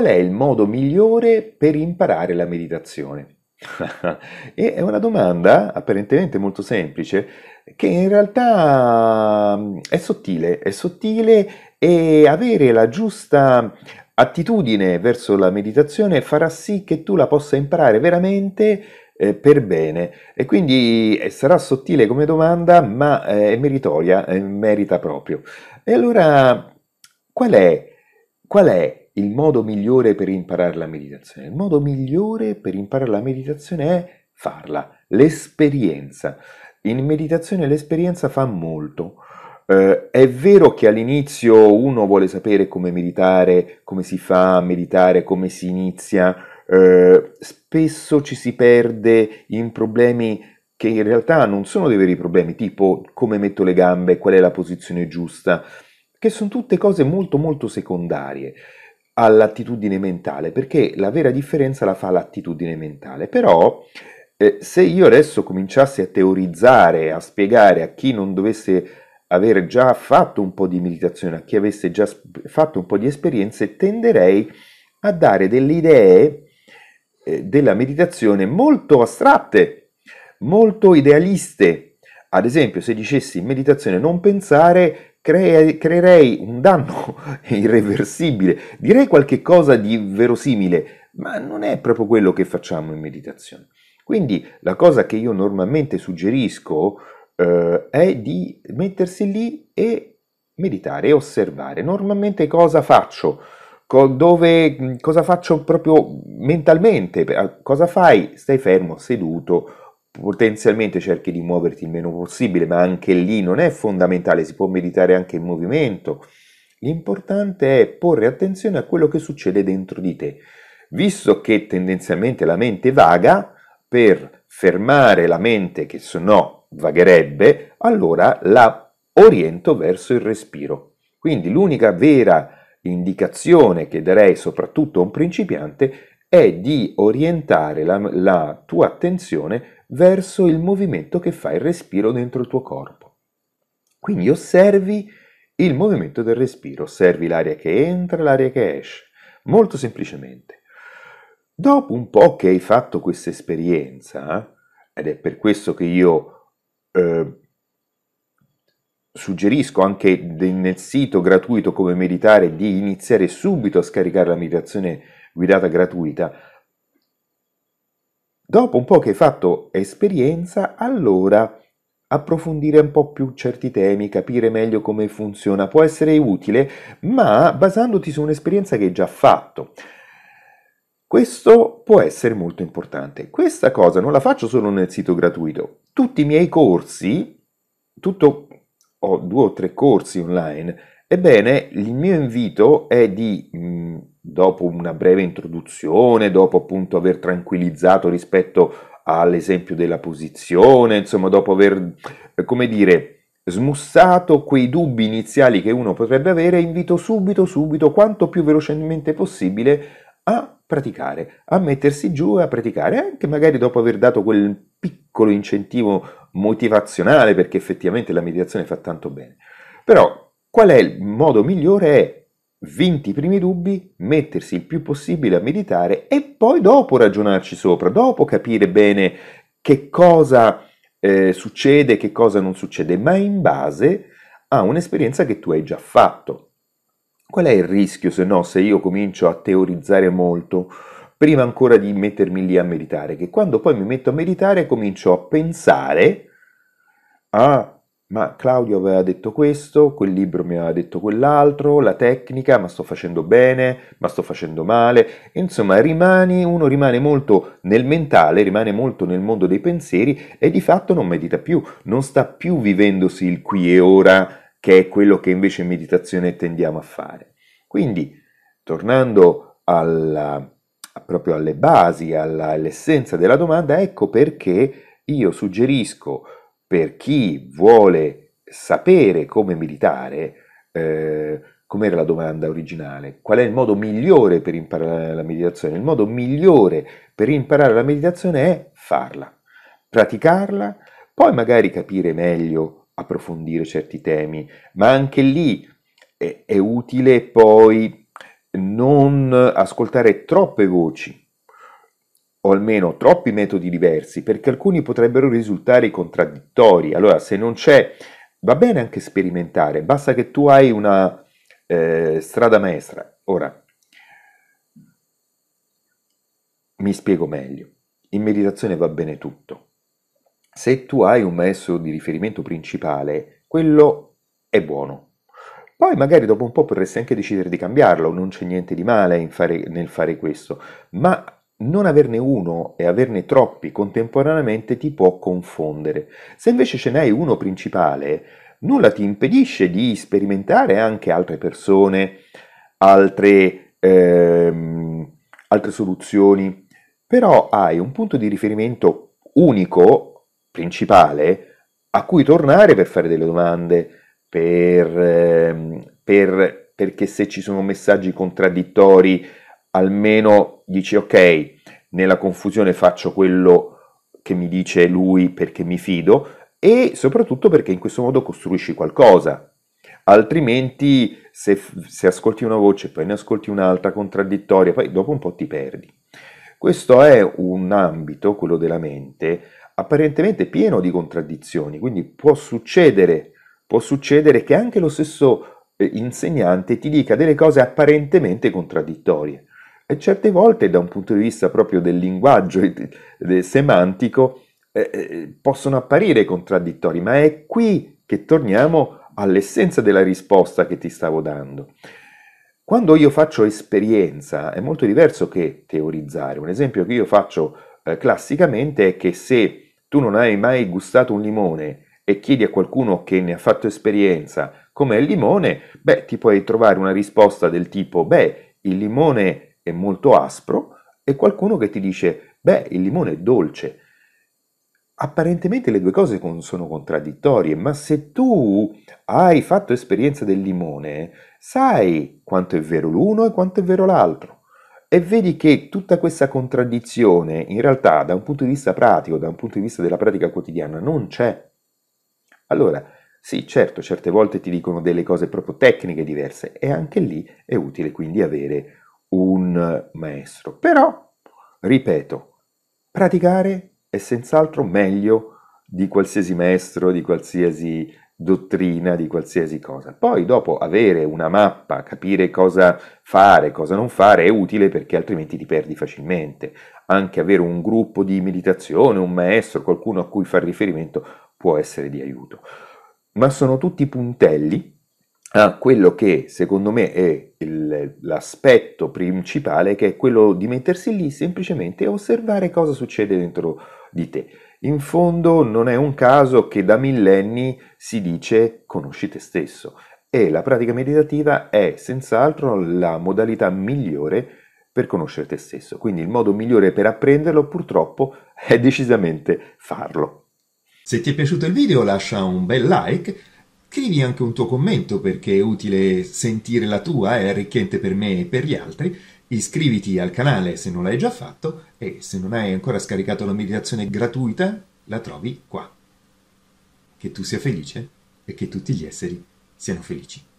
qual è il modo migliore per imparare la meditazione? e è una domanda apparentemente molto semplice che in realtà mm, è sottile, è sottile e avere la giusta attitudine verso la meditazione farà sì che tu la possa imparare veramente eh, per bene e quindi eh, sarà sottile come domanda ma eh, è meritoria, eh, merita proprio. E allora qual è, qual è il modo migliore per imparare la meditazione? Il modo migliore per imparare la meditazione è farla, l'esperienza. In meditazione l'esperienza fa molto. Eh, è vero che all'inizio uno vuole sapere come meditare, come si fa a meditare, come si inizia, eh, spesso ci si perde in problemi che in realtà non sono dei veri problemi, tipo come metto le gambe, qual è la posizione giusta, che sono tutte cose molto molto secondarie all'attitudine mentale, perché la vera differenza la fa l'attitudine mentale. Però eh, se io adesso cominciassi a teorizzare, a spiegare a chi non dovesse aver già fatto un po' di meditazione, a chi avesse già sp- fatto un po' di esperienze, tenderei a dare delle idee eh, della meditazione molto astratte, molto idealiste. Ad esempio, se dicessi meditazione non pensare, creerei un danno irreversibile, direi qualche cosa di verosimile, ma non è proprio quello che facciamo in meditazione. Quindi la cosa che io normalmente suggerisco eh, è di mettersi lì e meditare e osservare. Normalmente cosa faccio? Co- dove, cosa faccio proprio mentalmente? Cosa fai? Stai fermo, seduto potenzialmente cerchi di muoverti il meno possibile, ma anche lì non è fondamentale, si può meditare anche in movimento. L'importante è porre attenzione a quello che succede dentro di te. Visto che tendenzialmente la mente vaga, per fermare la mente che se no vagherebbe, allora la oriento verso il respiro. Quindi l'unica vera indicazione che darei soprattutto a un principiante è è di orientare la, la tua attenzione verso il movimento che fa il respiro dentro il tuo corpo. Quindi osservi il movimento del respiro, osservi l'aria che entra, l'aria che esce, molto semplicemente. Dopo un po' che hai fatto questa esperienza, ed è per questo che io eh, suggerisco anche nel sito gratuito come meditare di iniziare subito a scaricare la meditazione guidata gratuita. Dopo un po' che hai fatto esperienza, allora approfondire un po' più certi temi, capire meglio come funziona, può essere utile, ma basandoti su un'esperienza che hai già fatto. Questo può essere molto importante. Questa cosa non la faccio solo nel sito gratuito. Tutti i miei corsi, tutto, ho due o tre corsi online, ebbene il mio invito è di mh, mm, dopo una breve introduzione, dopo appunto aver tranquillizzato rispetto all'esempio della posizione, insomma dopo aver, eh, come dire, smussato quei dubbi iniziali che uno potrebbe avere, invito subito, subito, quanto più velocemente possibile a praticare, a mettersi giù e a praticare, anche magari dopo aver dato quel piccolo incentivo motivazionale, perché effettivamente la meditazione fa tanto bene. Però qual è il modo migliore? È vinti i primi dubbi, mettersi il più possibile a meditare e poi dopo ragionarci sopra, dopo capire bene che cosa eh, succede, che cosa non succede, ma in base a un'esperienza che tu hai già fatto. Qual è il rischio se no, se io comincio a teorizzare molto, prima ancora di mettermi lì a meditare? Che quando poi mi metto a meditare comincio a pensare a ma Claudio aveva detto questo, quel libro mi aveva detto quell'altro, la tecnica, ma sto facendo bene, ma sto facendo male, insomma rimani, uno rimane molto nel mentale, rimane molto nel mondo dei pensieri e di fatto non medita più, non sta più vivendosi il qui e ora, che è quello che invece in meditazione tendiamo a fare. Quindi, tornando alla, proprio alle basi, alla, all'essenza della domanda, ecco perché io suggerisco per chi vuole sapere come militare, eh, com'era la domanda originale? Qual è il modo migliore per imparare la meditazione? Il modo migliore per imparare la meditazione è farla, praticarla, poi magari capire meglio, approfondire certi temi, ma anche lì è, è utile poi non ascoltare troppe voci, o almeno troppi metodi diversi, perché alcuni potrebbero risultare contraddittori. Allora, se non c'è, va bene anche sperimentare, basta che tu hai una eh, strada maestra. Ora, mi spiego meglio. In meditazione va bene tutto. Se tu hai un maestro di riferimento principale, quello è buono, poi magari dopo un po' potresti anche decidere di cambiarlo, non c'è niente di male fare, nel fare questo, ma non averne uno e averne troppi contemporaneamente ti può confondere. Se invece ce n'hai uno principale, nulla ti impedisce di sperimentare anche altre persone, altre, ehm, altre soluzioni, però hai un punto di riferimento unico, principale, a cui tornare per fare delle domande, per, ehm, per, perché se ci sono messaggi contraddittori, almeno dici ok, nella confusione faccio quello che mi dice lui perché mi fido e soprattutto perché in questo modo costruisci qualcosa. Altrimenti se, se ascolti una voce, poi ne ascolti un'altra contraddittoria, poi dopo un po' ti perdi. Questo è un ambito, quello della mente, apparentemente pieno di contraddizioni, quindi può succedere, può succedere che anche lo stesso eh, insegnante ti dica delle cose apparentemente contraddittorie e certe volte da un punto di vista proprio del linguaggio del semantico eh, eh, possono apparire contraddittori, ma è qui che torniamo all'essenza della risposta che ti stavo dando. Quando io faccio esperienza è molto diverso che teorizzare. Un esempio che io faccio eh, classicamente è che se tu non hai mai gustato un limone e chiedi a qualcuno che ne ha fatto esperienza com'è il limone, beh, ti puoi trovare una risposta del tipo, beh, il limone è molto aspro e qualcuno che ti dice, beh, il limone è dolce. Apparentemente le due cose sono contraddittorie, ma se tu hai fatto esperienza del limone, sai quanto è vero l'uno e quanto è vero l'altro e vedi che tutta questa contraddizione in realtà da un punto di vista pratico, da un punto di vista della pratica quotidiana, non c'è. Allora, sì, certo, certe volte ti dicono delle cose proprio tecniche diverse e anche lì è utile quindi avere un maestro. Però, ripeto, praticare è senz'altro meglio di qualsiasi maestro, di qualsiasi dottrina, di qualsiasi cosa. Poi dopo avere una mappa, capire cosa fare, cosa non fare è utile perché altrimenti ti perdi facilmente. Anche avere un gruppo di meditazione, un maestro, qualcuno a cui far riferimento può essere di aiuto. Ma sono tutti puntelli a ah, quello che secondo me è il, l'aspetto principale, che è quello di mettersi lì semplicemente e osservare cosa succede dentro di te. In fondo non è un caso che da millenni si dice conosci te stesso e la pratica meditativa è senz'altro la modalità migliore per conoscere te stesso. Quindi il modo migliore per apprenderlo purtroppo è decisamente farlo. Se ti è piaciuto il video lascia un bel like scrivi anche un tuo commento perché è utile sentire la tua, eh, è arricchente per me e per gli altri. Iscriviti al canale se non l'hai già fatto e se non hai ancora scaricato la meditazione gratuita, la trovi qua. Che tu sia felice e che tutti gli esseri siano felici.